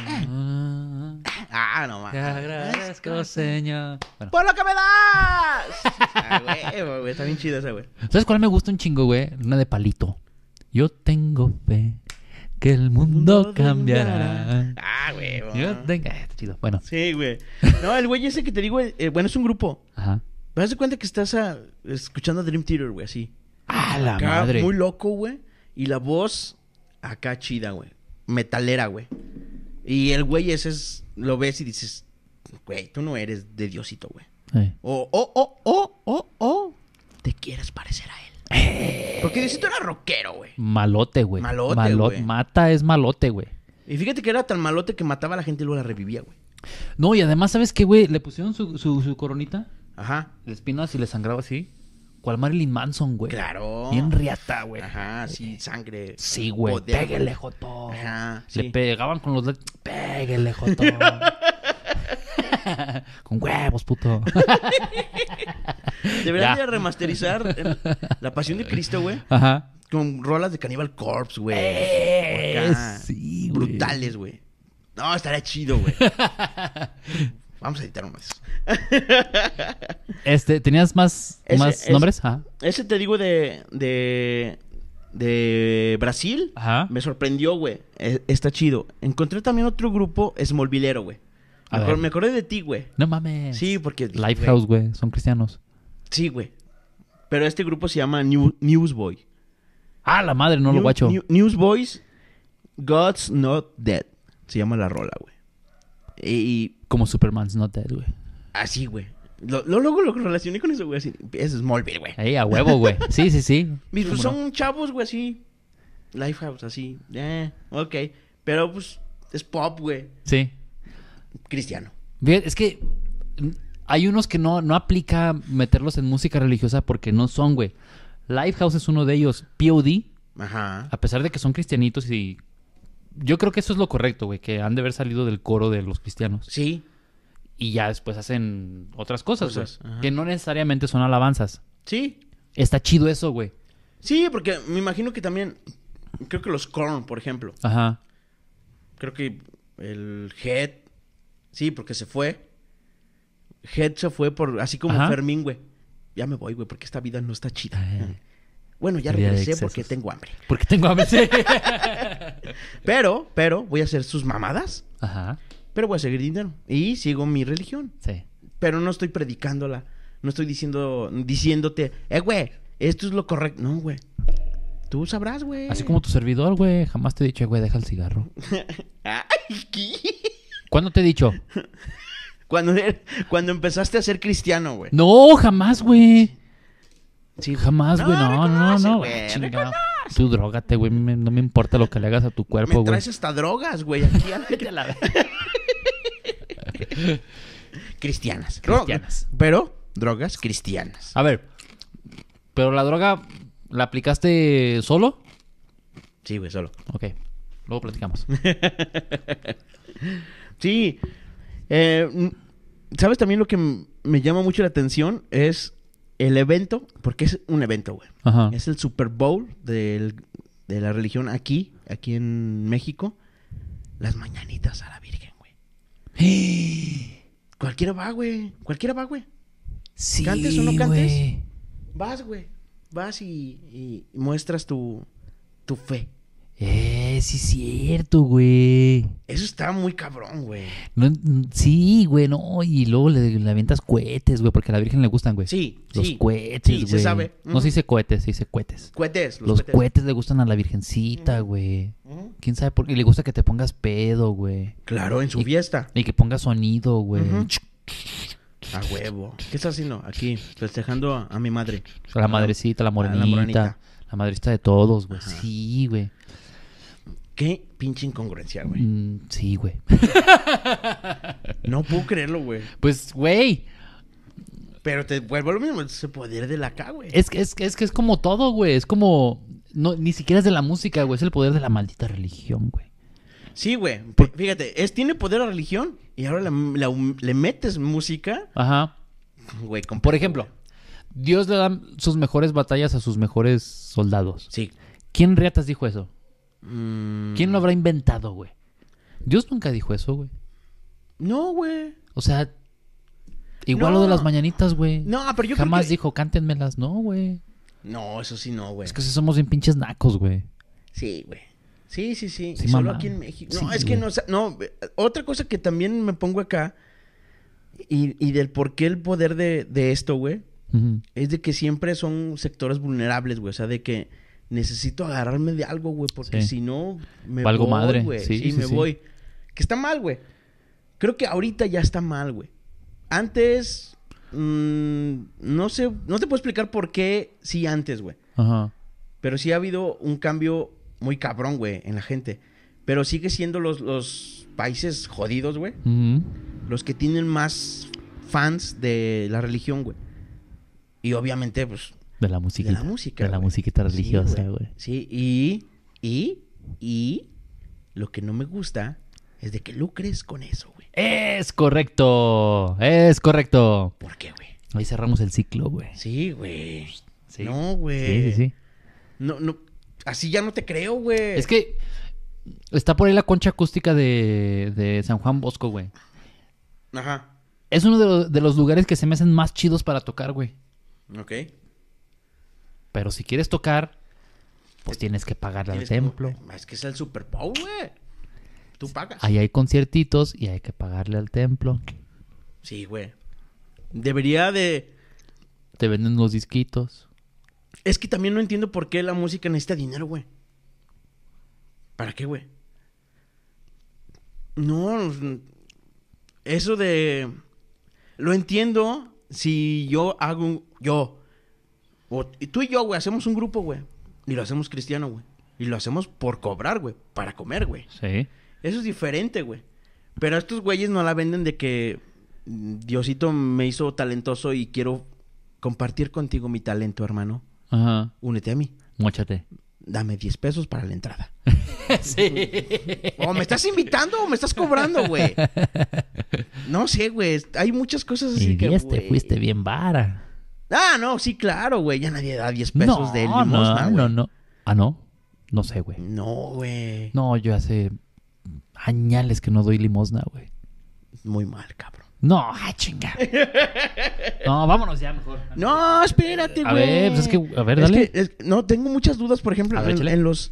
[SPEAKER 2] Ah, no más. Te agradezco, Señor. ¡Por lo que me
[SPEAKER 1] das! Ah, güey, está bien chido ese, güey. ¿Sabes cuál me gusta un chingo, güey? Una de palito. Yo tengo fe que el mundo cambiará. Ah, güey. Yo tengo... Ah, está chido. Bueno. Sí, güey.
[SPEAKER 2] No, el güey ese que te digo, eh, bueno, es un grupo. Ajá. Vas de cuenta que estás ah, escuchando a Dream Theater, güey, así. Ah, la madre. Muy loco, güey. Y la voz acá chida, güey. Metalera, güey. Y el güey ese es, lo ves y dices, güey, tú no eres de Diosito, güey. O, o, o, o, o, o, te quieres parecer a él. Porque Diosito era rockero, güey.
[SPEAKER 1] Malote, güey. Malote, Mata es malote, güey.
[SPEAKER 2] Y fíjate que era tan malote que mataba a la gente y luego la revivía, güey.
[SPEAKER 1] No, y además, ¿sabes qué, güey? Le pusieron su, su, coronita. Ajá. Le espinas y le sangraba así cual Marilyn Manson, güey. Claro. Bien riata, güey. Ajá, sí, sangre. Sí, güey. Poder, Pégale,
[SPEAKER 2] Joto. Ajá.
[SPEAKER 1] Sí. Le pegaban con los dedos. Pégale, Joto. con huevos, puto. Deberían remasterizar La Pasión de Cristo, güey. Ajá.
[SPEAKER 2] Con rolas de Cannibal Corpse, güey. Eh, sí, Brutales, güey. No, estaría chido, güey. Vamos a editar
[SPEAKER 1] uno de Este, ¿tenías más, más nombres?
[SPEAKER 2] Ese te digo de. de. de Brasil. Me sorprendió, güey. E, está chido. Encontré también otro grupo esmolvilero, güey. Me, acordé de ti, güey. No mames. Sí, porque. Lifehouse, güey.
[SPEAKER 1] Son cristianos.
[SPEAKER 2] Sí, güey. Pero este grupo se llama Newsboy. Ah, la madre, no lo guacho. Newsboys, God's Not Dead. Se llama la rola, güey. Y como Superman's Not Dead, güey. Así, güey. Lo, lo, luego lo relacioné con eso, güey. Así, es Smallville, güey. Ahí, a huevo, güey. Sí, sí, sí. son chavos, güey, así. Lifehouse, así. Eh, ok. Pero, pues, es pop, güey. Sí. Cristiano.
[SPEAKER 1] Bien, es que hay unos que no, no aplica meterlos en música religiosa porque no son, güey. Lifehouse es uno de ellos. POD. Ajá. A pesar de que son cristianitos y yo creo que eso es lo correcto, güey, que han de haber salido del coro de los cristianos. Sí. Y ya después hacen otras cosas, güey. Que no necesariamente son alabanzas. Sí. Está chido eso, güey.
[SPEAKER 2] Sí, porque me imagino que también. Creo que los Korn, por ejemplo. Ajá. Creo que el Head. Sí, porque se fue. Head se fue por. Así como Fermín, güey. Ya me voy, güey, porque esta vida no está chida. Bueno, ya regresé porque tengo hambre. Porque tengo hambre, sí. pero, pero voy a hacer sus mamadas. Ajá. Pero voy a seguir dinero. Y sigo mi religión. Sí. Pero no estoy predicándola. No estoy diciendo, diciéndote, eh, güey, esto es lo correcto. No, güey. Tú sabrás, güey. Así como tu
[SPEAKER 1] servidor, güey. Jamás te he dicho, eh, güey, deja el cigarro. Ay, ¿qué? ¿Cuándo te he dicho?
[SPEAKER 2] cuando, cuando empezaste a ser cristiano, güey.
[SPEAKER 1] No, jamás, güey jamás, güey. No, no, no, no, ah, Chingado. Tú güey. No me importa lo que le hagas a tu cuerpo, güey. Me traes
[SPEAKER 2] hasta drogas, güey. Aquí la
[SPEAKER 1] Cristianas. Cristianas. Pero, drogas cristianas. A ver. ¿Pero la droga la aplicaste solo? Sí, güey, solo. Ok. Luego platicamos. sí. Eh,
[SPEAKER 2] ¿Sabes también lo que me llama mucho la atención? Es el evento, porque es un evento, güey. Es el Super Bowl de la religión aquí, aquí en México. Las mañanitas a la Virgen, güey. Cualquiera va, güey. Cualquiera va, güey. Sí, cantes o no cantes. Vas, güey. Vas y, muestras tu, tu fe. Eh sí es cierto,
[SPEAKER 1] güey. Eso está muy cabrón, güey. sí, güey, no. Y luego le, le, avientas cohetes, güey, porque a la Virgen le gustan, güey. Sí, Los cohetes, cohetes, sí, se sabe. No se dice cohetes, se dice cohetes. Cohetes. Los, los cohetes. le gustan a la Virgencita, güey. ¿Quién sabe por qué? Y le gusta que te pongas pedo, güey. Claro, en su fiesta. Y que pongas sonido, güey.
[SPEAKER 2] A huevo. ¿Qué estás haciendo? Aquí, festejando a, mi madre. La madrecita, la morenita. La, la,
[SPEAKER 1] la madrecita de todos, güey. Sí, güey.
[SPEAKER 2] Qué pinche incongruencia, güey. Mm, sí, güey. no puedo creerlo, güey. Pues, güey. Pero te vuelvo a lo mismo, ese poder de la K, güey. Es que es,
[SPEAKER 1] que es como todo, güey. Es como. ni siquiera es de la música, güey. Es el poder de la maldita religión, güey.
[SPEAKER 2] Sí, güey. Fíjate, es, tiene poder la religión y ahora le
[SPEAKER 1] metes música. Ajá. Güey, Por ejemplo, Dios le da sus mejores batallas a sus mejores soldados. Sí. ¿Quién Riatas, dijo eso? Mm. ¿Quién lo habrá inventado, güey? Dios nunca dijo eso, güey. No, güey. O sea, igual lo de las mañanitas, güey. No, pero yo Jamás dijo, cántenmelas. No, güey.
[SPEAKER 2] No, eso sí no, güey. Es que
[SPEAKER 1] somos bien pinches nacos, güey.
[SPEAKER 2] Sí, güey. Sí, sí, sí. solo aquí en México. No, es que no, no. Otra cosa que también me pongo acá y, del por qué el poder de, esto, güey, es de que siempre son sectores vulnerables, güey. O sea, de que necesito agarrarme de algo, güey, porque si no, me Valgo voy, madre. güey. Sí, me voy. Que está mal, güey. Creo que ahorita ya está mal, güey. Antes, mm, no sé, no te puedo explicar por qué sí antes, güey. Ajá. Pero sí ha habido un cambio muy cabrón, güey, en la gente. Pero sigue siendo los, los países jodidos, güey. Los que tienen más fans de la religión, güey. Y obviamente, pues,
[SPEAKER 1] de la música De la música. De la musiquita religiosa, güey.
[SPEAKER 2] Sí, y, y, y lo que no me gusta es de que lucres con eso, güey.
[SPEAKER 1] Es correcto, es correcto. ¿Por qué, güey? Ahí cerramos el ciclo, güey.
[SPEAKER 2] Sí, güey. No, güey. Sí, sí, sí. No, no, así ya no te creo, güey. Es que
[SPEAKER 1] está por ahí la concha acústica de, de San Juan Bosco, güey. Ajá. Es uno de los, de los lugares que se me hacen más chidos para tocar, güey. Ok. Pero si quieres tocar, pues eh, tienes que pagarle al templo. es que es el Super güey. Tú pagas. Ahí hay conciertitos y hay que pagarle al templo.
[SPEAKER 2] Sí, güey. Debería de...
[SPEAKER 1] Te venden los disquitos.
[SPEAKER 2] Es que también no entiendo por qué la música necesita dinero, güey. ¿Para qué, güey? No, eso de... Lo entiendo si yo hago... Yo, y tú y yo, güey, hacemos un grupo, güey. Y lo hacemos cristiano, güey. Y lo hacemos por cobrar, güey. Para comer, güey. Sí. Eso es diferente, güey. Pero estos güeyes no la venden de que mm, Diosito me hizo talentoso y quiero compartir contigo mi talento, hermano. Ajá. Únete a mí. Móchate. Dame 10 pesos para la entrada. sí. O me estás invitando o me estás cobrando, güey. No sé, güey. Hay muchas cosas así que. Y te fuiste bien vara. Ah, no, sí, claro, güey. Ya nadie da 10 pesos de limosna, No, no,
[SPEAKER 1] no. Ah, no. No sé, güey. No, güey. No, yo hace añales que no doy limosna, güey. Muy mal, cabrón. No, chinga. No, vámonos ya mejor. No, espérate, güey. A ver, pues es que, a ver, dale.
[SPEAKER 2] no, tengo muchas dudas, por ejemplo, en, los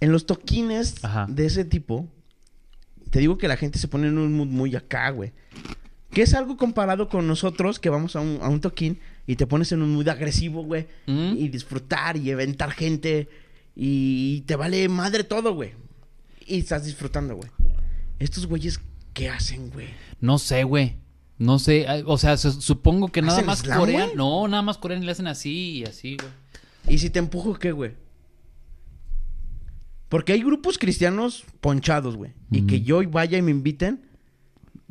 [SPEAKER 2] en los toquines de ese tipo. Te digo que la gente se pone en un mood muy acá, güey. Que es algo comparado con nosotros que vamos a un, toquín y te pones en un mood agresivo, güey. Mm. Y disfrutar y eventar gente. Y te vale madre todo, güey.
[SPEAKER 1] Y estás disfrutando, güey. Estos güeyes, ¿qué hacen, güey? No sé, güey. No sé. Ah, o sea, supongo que nada más coreano No, nada más coreano le hacen así y así, güey. ¿Y si te empujo qué, güey? Porque hay grupos
[SPEAKER 2] cristianos ponchados, güey. Y que yo vaya y me inviten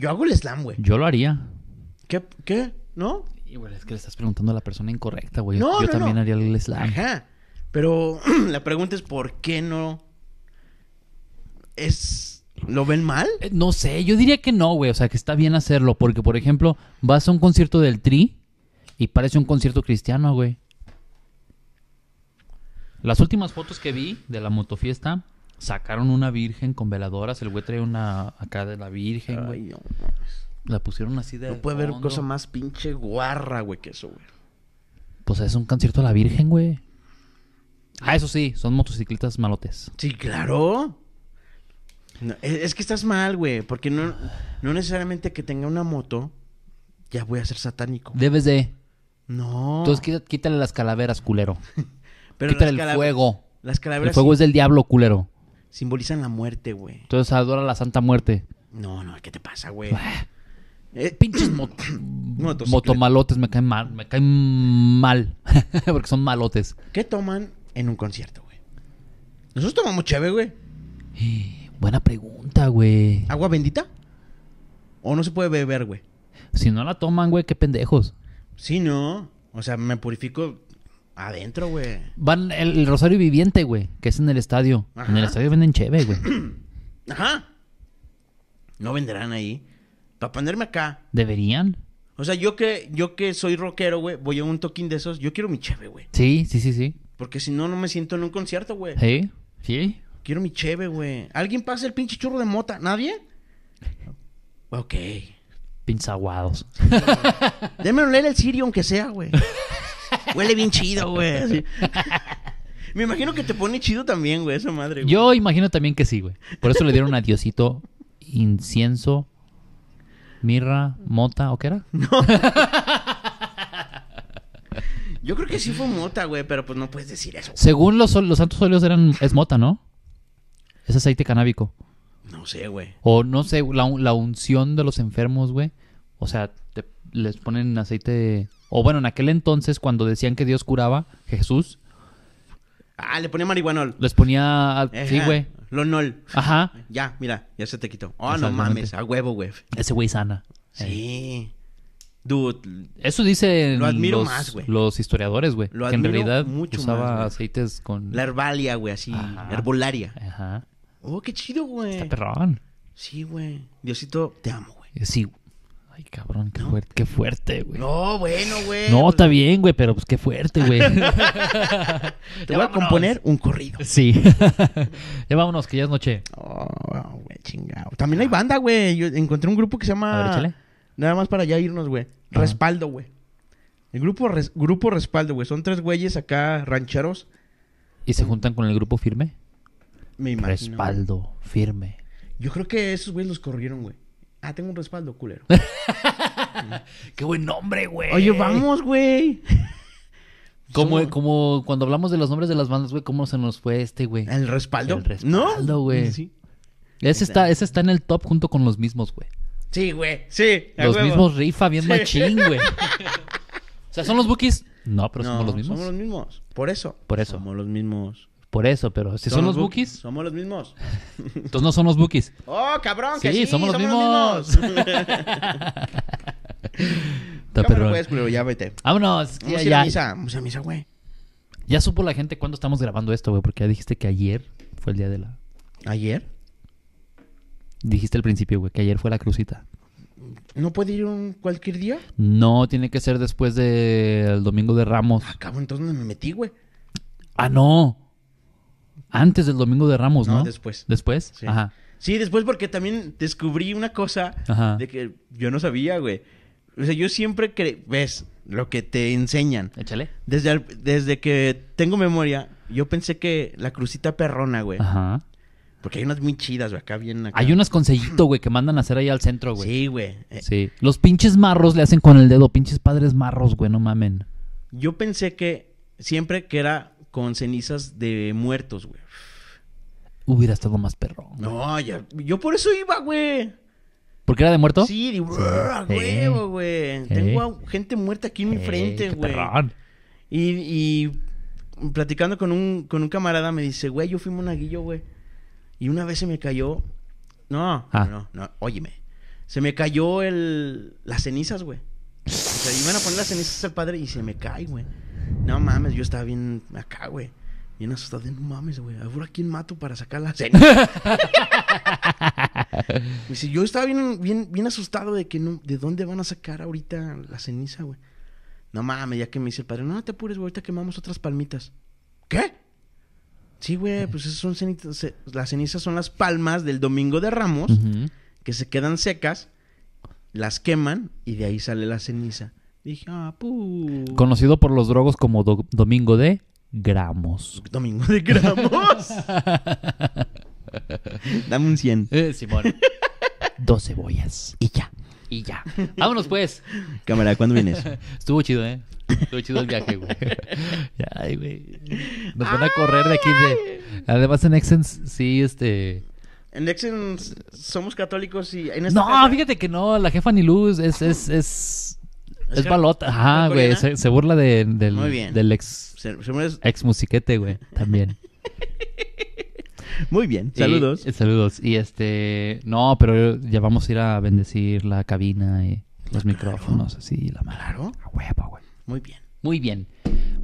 [SPEAKER 2] yo hago el slam, güey.
[SPEAKER 1] Yo lo haría.
[SPEAKER 2] ¿Qué? ¿No?
[SPEAKER 1] Igual es que le estás preguntando a la persona incorrecta, güey. Yo también haría el slam. Ajá. Pero la pregunta es por qué no es ¿Lo ven mal? Eh, no sé, yo diría que no, güey. O sea, que está bien hacerlo. Porque, por ejemplo, vas a un concierto del Tri y parece un concierto cristiano, güey. Las últimas fotos que vi de la motofiesta Sacaron una virgen con veladoras. El güey trae una acá de la virgen, güey. la pusieron así de. No puede haber cosa más pinche guarra, güey, que eso, güey. Pues es un concierto a la virgen, güey. Ah, eso sí, son motocicletas malotes. Sí, claro.
[SPEAKER 2] E, es, que estás mal, güey. Porque no, no necesariamente que tenga una
[SPEAKER 1] moto, ya voy a ser satánico. Debes de. No. Entonces quítale las calaveras, culero.
[SPEAKER 2] quítale el fuego. Las calaveras. El fuego es del diablo, culero. Simbolizan la muerte, güey.
[SPEAKER 1] Entonces adora la Santa Muerte.
[SPEAKER 2] No, no, ¿qué te pasa, güey? Ah. Eh,
[SPEAKER 1] pinches motos. motomalotes me caen mal, me caen mal, porque son malotes. ¿Qué toman en un concierto, güey? Nosotros tomamos chévere, güey. Eh, buena pregunta, güey.
[SPEAKER 2] ¿Agua bendita? ¿O no se puede beber, güey?
[SPEAKER 1] Si no la toman, güey, qué pendejos.
[SPEAKER 2] Si no. O
[SPEAKER 1] sea, me purifico Adentro, güey. Van el, Rosario Viviente, güey, que es en el estadio. En el estadio venden cheve, güey.
[SPEAKER 2] Ajá. No venderán ahí. Para ponerme acá.
[SPEAKER 1] Deberían.
[SPEAKER 2] O sea, yo que, yo que soy rockero, güey, voy a un toquín de esos, yo quiero mi cheve, güey.
[SPEAKER 1] Sí, sí, sí, sí.
[SPEAKER 2] Porque si no, no me siento en un concierto, güey. Sí, sí. Quiero mi cheve, güey. ¿Alguien pasa el pinche churro de mota? ¿Nadie?
[SPEAKER 1] Ok. Pinzaguados.
[SPEAKER 2] Deme leer el sirio aunque sea, güey. Huele bien chido, güey. Me imagino que te pone chido también, güey, esa madre. Yo
[SPEAKER 1] imagino también que sí, güey. Por eso le dieron a incienso, mirra, mota, ¿o qué era? No.
[SPEAKER 2] Yo creo que sí fue mota, güey, pero pues no puedes decir eso.
[SPEAKER 1] Según los, los santos óleos eran, es mota, ¿no? Es aceite canábico. No sé, güey. O no sé, la, la unción de los enfermos, güey. O sea, les ponen aceite o bueno, en aquel entonces cuando decían que Dios curaba, Jesús. Ah, le ponía marihuanol. Les ponía... Sí, güey. Lonol. Ajá.
[SPEAKER 2] Ya, mira, ya se te quitó. Oh, no mames, a huevo, güey.
[SPEAKER 1] Ese güey sana.
[SPEAKER 2] Sí. Dude. Eso dicen los, más, güey.
[SPEAKER 1] los historiadores, güey. que en realidad usaba aceites con... La
[SPEAKER 2] herbalia, güey, así. Herbolaria. Ajá. Oh, qué chido, güey. Está perrón. Sí, güey. Diosito, te amo,
[SPEAKER 1] güey. Sí, güey. Ay, cabrón, qué fuerte, qué fuerte, güey. No, bueno, güey. No, pues está bien, güey, pero pues qué fuerte, güey. Te voy a componer un corrido. Sí. ya vámonos, que ya es noche. Oh, güey, chingado.
[SPEAKER 2] También hay banda, güey. Yo encontré un grupo que se llama... Nada más para ya irnos, güey. Respaldo, güey. El grupo, grupo Respaldo, güey. Son tres güeyes
[SPEAKER 1] acá rancheros. ¿Y se juntan con el grupo firme? Me imagino. Respaldo, firme.
[SPEAKER 2] Yo creo que esos güeyes los corrieron, güey. Ah, tengo un respaldo, culero.
[SPEAKER 1] Qué buen nombre, güey. Oye, vamos, güey. Como, como cuando hablamos de los nombres de las bandas, güey, ¿cómo se nos fue este, güey? ¿El respaldo? El respaldo, güey. Sí. Ese está, ese está en el top junto con los mismos, güey. Sí, güey. Sí. Los mismos rifa bien sí. machín, güey. o sea, ¿son los bookies? No, pero somos los mismos. Somos los
[SPEAKER 2] mismos. Por eso.
[SPEAKER 1] Por eso. Somos los mismos. Por eso, pero si son los bookies.
[SPEAKER 2] Somos los mismos.
[SPEAKER 1] Entonces no son los bookies. ¡Oh, cabrón! Que sí, somos, los mismos. Los pero ya vete. Vámonos. Vamos ya, misa. misa, güey. Ya supo la gente cuándo estamos grabando esto, güey, porque ya dijiste que ayer fue el día de la. ¿Ayer? Dijiste al principio, güey, que ayer fue la crucita.
[SPEAKER 2] ¿No puede ir un cualquier día?
[SPEAKER 1] No, tiene que ser después del domingo de Ramos.
[SPEAKER 2] Acabo ah, entonces me metí, güey.
[SPEAKER 1] Ah, no. Antes del Domingo de Ramos, ¿no? ¿no? Después. ¿Después? Sí. Ajá.
[SPEAKER 2] Sí, después porque también descubrí una cosa de que yo no sabía, güey. O sea, yo siempre creí. ves lo que te enseñan. Échale. Desde, desde que tengo memoria, yo pensé que la crucita perrona, güey. Ajá. Porque hay
[SPEAKER 1] unas muy chidas, güey, acá bien acá. Hay unas con sellito, güey, que mandan a hacer ahí al centro, güey. Sí, güey. Eh, sí. Los pinches marros le hacen con el dedo, pinches padres marros, güey, no mamen. Yo pensé que
[SPEAKER 2] siempre que era con cenizas de muertos, güey.
[SPEAKER 1] Hubiera estado más perro.
[SPEAKER 2] No, ya, yo por eso iba, güey.
[SPEAKER 1] ¿Porque era de muertos. Sí, de ah, huevo,
[SPEAKER 2] güey. Tengo gente muerta aquí en mi frente, güey. Y, y platicando con un, camarada me dice, güey, yo fui monaguillo, güey. Y una vez se me cayó. No, ah. no, no, óyeme. Se me cayó el. las cenizas, güey. O sea, iban a poner las cenizas al padre y se me cae, güey. No mames, yo estaba bien acá, güey. Bien asustado. No mames, güey. Ahora quién mato para sacar la ceniza dice, yo estaba bien, bien, bien asustado de que no, de dónde van a sacar ahorita la ceniza, güey. No mames, ya que me dice el padre, no, te apures, güey, ahorita quemamos otras palmitas. ¿Qué? Sí, güey, pues esas son cenizas. las cenizas son las palmas del domingo de Ramos que se quedan secas, las queman y de ahí sale la ceniza. Dije, ah,
[SPEAKER 1] puh. Conocido por los drogos como Domingo de Gramos. Domingo de Gramos. Dame un 100. Eh, Simón. Dos cebollas. Y ya. Y ya. Vámonos pues. Cámara, ¿cuándo vienes? Estuvo chido, ¿eh? Estuvo chido el viaje, güey. Ay, güey. Nos van a correr de aquí. Además, en Exxon sí, este.
[SPEAKER 2] En Exxon somos católicos y. En no,
[SPEAKER 1] fíjate que no. La jefa ni luz es, es, es
[SPEAKER 2] es balota. Ajá, güey. Se, burla del, del ex,
[SPEAKER 1] ex musiquete, güey. También. Muy bien, saludos. Y, saludos. Y este, no, pero ya vamos a ir a bendecir la cabina y los ah, micrófonos, así, la mano. A güey. Muy bien. Muy bien.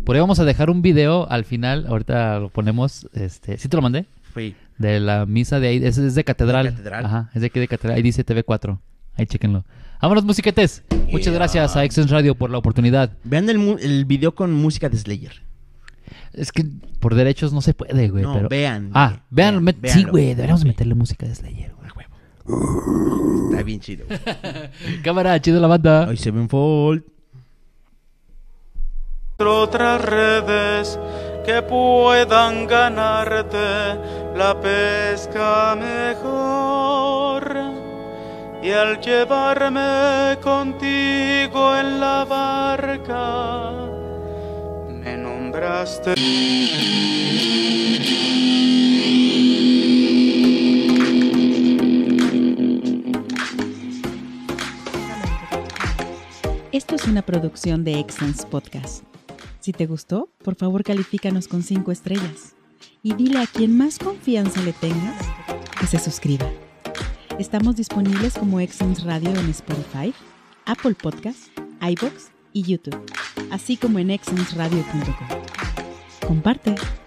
[SPEAKER 1] Por ahí vamos a dejar un video al final, ahorita lo ponemos, este, ¿sí te lo mandé? Fui De la misa de ahí, es, de catedral. Ajá, es de aquí de catedral, ahí dice TV4, ahí chéquenlo. Vámonos, musiquetes. Muchas gracias a Exxon Radio por la oportunidad. Vean el, el video con música de Slayer. Es que por derechos no se puede, güey. No, pero... vean. Ah, vean. sí, güey, deberíamos meterle música de Slayer, güey.
[SPEAKER 2] Está bien chido.
[SPEAKER 1] Cámara, chido la banda. Ay, se ven fold.
[SPEAKER 2] Otras redes que puedan ganarte la pesca mejor y al llevarme contigo en la barca, me nombraste.
[SPEAKER 1] Esto es una producción de Excellence Podcast. Si te gustó, por favor califícanos con 5 estrellas y dile a quien más confianza le tengas
[SPEAKER 2] que se suscriba.
[SPEAKER 1] Estamos disponibles como Exxons Radio en Spotify, Apple Podcasts, iBox y YouTube, así como en exxonsradio.com. Comparte.